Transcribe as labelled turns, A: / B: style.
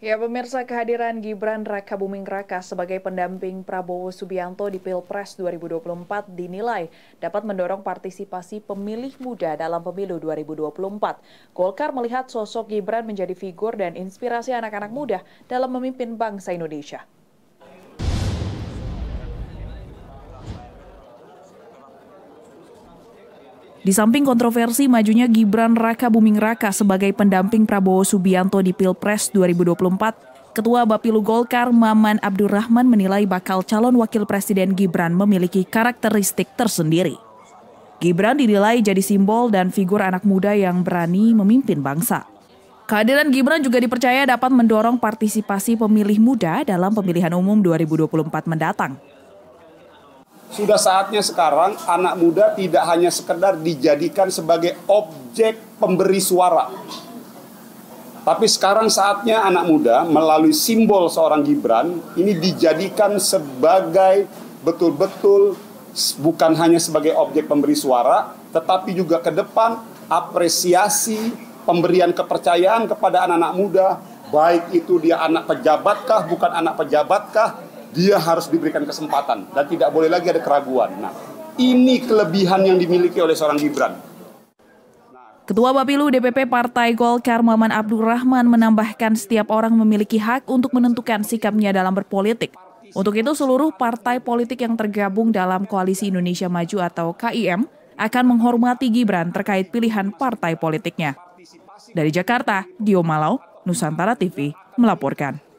A: Ya, pemirsa kehadiran Gibran Raka Buming Raka sebagai pendamping Prabowo Subianto di Pilpres 2024 dinilai dapat mendorong partisipasi pemilih muda dalam pemilu 2024. Golkar melihat sosok Gibran menjadi figur dan inspirasi anak-anak muda dalam memimpin bangsa Indonesia. Di samping kontroversi majunya Gibran Raka Buming Raka sebagai pendamping Prabowo Subianto di Pilpres 2024, Ketua Bapilu Golkar Maman Abdurrahman menilai bakal calon wakil presiden Gibran memiliki karakteristik tersendiri. Gibran dinilai jadi simbol dan figur anak muda yang berani memimpin bangsa. Kehadiran Gibran juga dipercaya dapat mendorong partisipasi pemilih muda dalam pemilihan umum 2024 mendatang
B: sudah saatnya sekarang anak muda tidak hanya sekedar dijadikan sebagai objek pemberi suara. Tapi sekarang saatnya anak muda melalui simbol seorang Gibran ini dijadikan sebagai betul-betul bukan hanya sebagai objek pemberi suara, tetapi juga ke depan apresiasi pemberian kepercayaan kepada anak-anak muda, baik itu dia anak pejabatkah, bukan anak pejabatkah, dia harus diberikan kesempatan dan tidak boleh lagi ada keraguan. Nah, ini kelebihan yang dimiliki oleh seorang Gibran.
A: Ketua Bapilu DPP Partai Golkar Maman Abdurrahman menambahkan setiap orang memiliki hak untuk menentukan sikapnya dalam berpolitik. Untuk itu seluruh partai politik yang tergabung dalam Koalisi Indonesia Maju atau KIM akan menghormati Gibran terkait pilihan partai politiknya. Dari Jakarta, Dio Malau, Nusantara TV melaporkan.